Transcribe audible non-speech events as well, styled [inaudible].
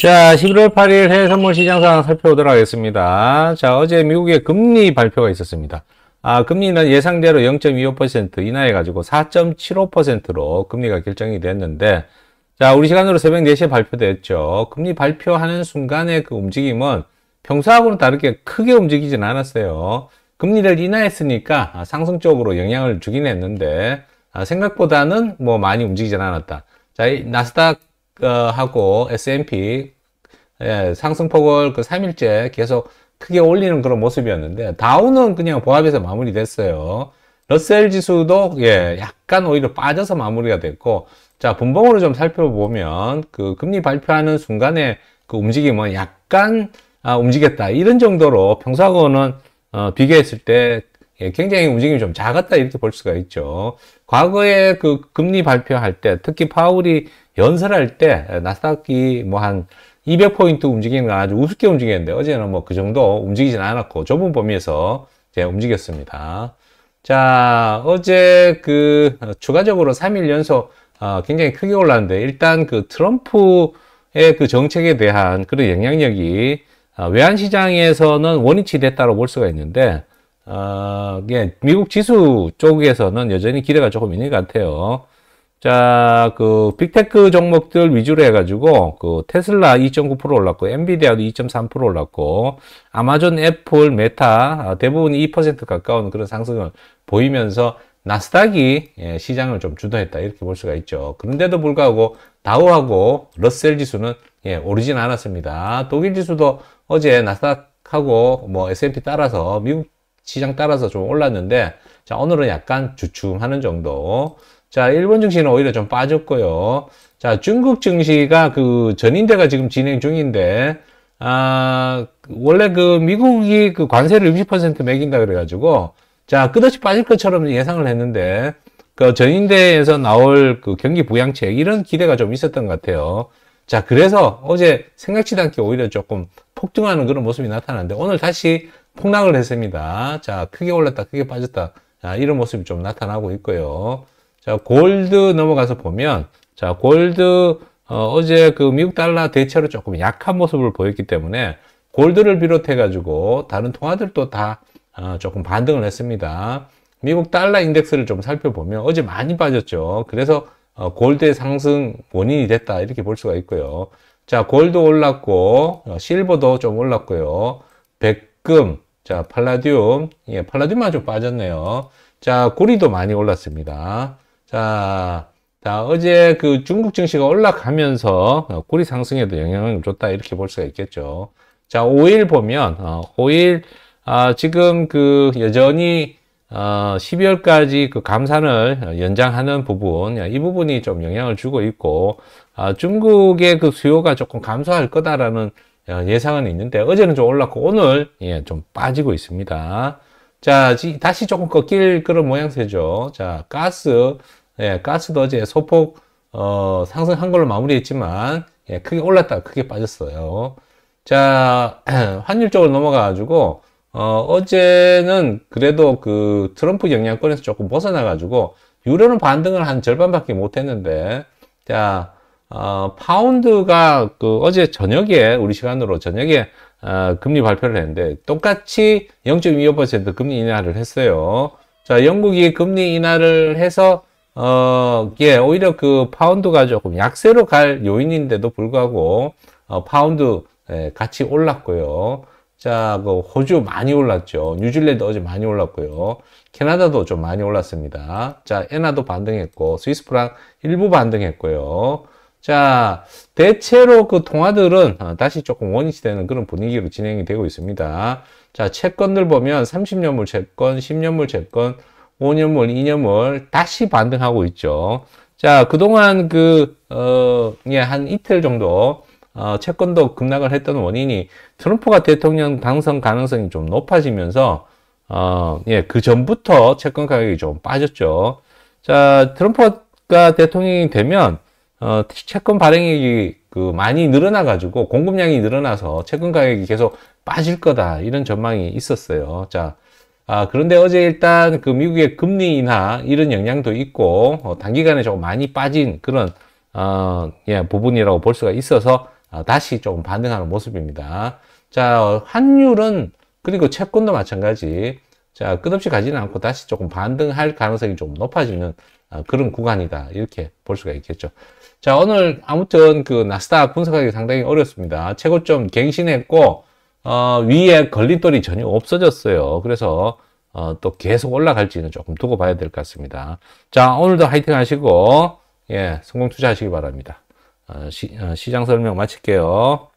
자, 11월 8일 해외 선물 시장 상황 살펴보도록 하겠습니다. 자, 어제 미국의 금리 발표가 있었습니다. 아, 금리는 예상대로 0.25% 인하해가지고 4.75%로 금리가 결정이 됐는데, 자, 우리 시간으로 새벽 4시에 발표됐죠. 금리 발표하는 순간에그 움직임은 평소하고는 다르게 크게 움직이진 않았어요. 금리를 인하했으니까 아, 상승 적으로 영향을 주긴 했는데, 아, 생각보다는 뭐 많이 움직이진 않았다. 자, 이 나스닥 하고 S&P 예, 상승폭을 그 3일째 계속 크게 올리는 그런 모습이었는데 다운은 그냥 보합에서 마무리됐어요. 러셀 지수도 예, 약간 오히려 빠져서 마무리가 됐고 자 분봉으로 좀 살펴보면 그 금리 발표하는 순간에 그 움직임은 약간 아, 움직였다 이런 정도로 평소하고는 어, 비교했을 때 예, 굉장히 움직임이 좀 작았다 이렇게 볼 수가 있죠. 과거에 그 금리 발표할 때 특히 파울이 연설할 때 나스닥이 뭐 한 200포인트 움직이는 건 아주 우습게 움직였는데 어제는 뭐 그 정도 움직이진 않았고 좁은 범위에서 이제 움직였습니다. 자 어제 그 추가적으로 3일 연속 어, 굉장히 크게 올랐는데 일단 그 트럼프의 그 정책에 대한 그런 영향력이 어, 외환시장에서는 원위치 됐다고 볼 수가 있는데 어, 예, 미국 지수 쪽에서는 여전히 기대가 조금 있는 것 같아요. 자, 그 빅테크 종목들 위주로 해가지고 그 테슬라 2.9% 올랐고 엔비디아도 2.3% 올랐고 아마존, 애플, 메타 아, 대부분 2% 가까운 그런 상승을 보이면서 나스닥이 예, 시장을 좀 주도했다 이렇게 볼 수가 있죠. 그런데도 불구하고 다우하고 러셀 지수는 예, 오르진 않았습니다. 독일 지수도 어제 나스닥하고 뭐 S&P 따라서 미국 시장 따라서 좀 올랐는데 자 오늘은 약간 주춤하는 정도. 자, 일본 증시는 오히려 좀 빠졌고요. 자, 중국 증시가 그 전인대가 지금 진행 중인데, 아, 원래 그 미국이 그 관세를 60% 매긴다 그래가지고, 자, 끝없이 빠질 것처럼 예상을 했는데, 그 전인대에서 나올 그 경기 부양책, 이런 기대가 좀 있었던 것 같아요. 자, 그래서 어제 생각지 않게 오히려 조금 폭등하는 그런 모습이 나타났는데, 오늘 다시 폭락을 했습니다. 자, 크게 올랐다, 크게 빠졌다. 자, 이런 모습이 좀 나타나고 있고요. 자, 골드 넘어가서 보면 자, 골드 어, 제그 미국 달러 대체로 조금 약한 모습을 보였기 때문에 골드를 비롯해 가지고 다른 통화들도 다 어, 조금 반등을 했습니다. 미국 달러 인덱스를 좀 살펴보면 어제 많이 빠졌죠. 그래서 어, 골드의 상승 원인이 됐다 이렇게 볼 수가 있고요. 자, 골드 올랐고 어, 실버도 좀 올랐고요. 백금, 자, 팔라듐, 예, 팔라듐만 좀 빠졌네요. 자, 구리도 많이 올랐습니다. 자, 자, 어제 그 중국 증시가 올라가면서 어, 꼬리 상승에도 영향을 줬다 이렇게 볼 수가 있겠죠. 자, 5일 보면 어, 5일 아, 지금 그 여전히 어, 12월까지 그 감산을 연장하는 부분, 이 부분이 좀 영향을 주고 있고, 아, 중국의 그 수요가 조금 감소할 거다라는 어, 예상은 있는데, 어제는 좀 올랐고, 오늘, 예, 좀 빠지고 있습니다. 자, 다시 조금 꺾일 그런 모양새죠. 자, 가스, 예, 가스도 어제 소폭 어, 상승한 걸로 마무리했지만 예, 크게 올랐다 크게 빠졌어요. 자 [clears throat] 환율 쪽으로 넘어가 가지고 어, 어제는 그래도 그 트럼프 영향권에서 조금 벗어나 가지고 유로는 반등을 한 절반밖에 못했는데 자 어, 파운드가 그 어제 저녁에 우리 시간으로 저녁에 어, 금리 발표를 했는데 똑같이 0.25% 금리 인하를 했어요. 자 영국이 금리 인하를 해서 어, 예, 오히려 그 파운드가 조금 약세로 갈 요인인데도 불구하고, 어, 파운드, 예, 같이 올랐고요. 자, 그 호주 많이 올랐죠. 뉴질랜드 어제 많이 올랐고요. 캐나다도 좀 많이 올랐습니다. 자, 엔화도 반등했고, 스위스 프랑 일부 반등했고요. 자, 대체로 그 통화들은 어, 다시 조금 원위치 되는 그런 분위기로 진행이 되고 있습니다. 자, 채권들 보면 30년물 채권, 10년물 채권, 5년물, 2년물 다시 반등하고 있죠. 자, 그동안 그, 어, 예, 한 이틀 정도, 어, 채권도 급락을 했던 원인이 트럼프가 대통령 당선 가능성이 좀 높아지면서, 어, 예, 그 전부터 채권 가격이 좀 빠졌죠. 자, 트럼프가 대통령이 되면, 어, 채권 발행액이 그 많이 늘어나가지고 공급량이 늘어나서 채권 가격이 계속 빠질 거다. 이런 전망이 있었어요. 자, 아, 그런데 어제 일단 그 미국의 금리 인하 이런 영향도 있고 어, 단기간에 조금 많이 빠진 그런 어, 예, 부분이라고 볼 수가 있어서 어, 다시 조금 반등하는 모습입니다. 자, 환율은 그리고 채권도 마찬가지. 자, 끝없이 가지는 않고 다시 조금 반등할 가능성이 좀 높아지는 어, 그런 구간이다. 이렇게 볼 수가 있겠죠. 자, 오늘 아무튼 그 나스닥 분석하기 상당히 어렵습니다. 최고점 갱신했고 어, 위에 걸림돌이 전혀 없어졌어요. 그래서 어, 또 계속 올라갈지는 조금 두고 봐야 될 것 같습니다. 자, 오늘도 화이팅 하시고 예, 성공 투자하시기 바랍니다. 어, 시, 어, 장 설명 마칠게요.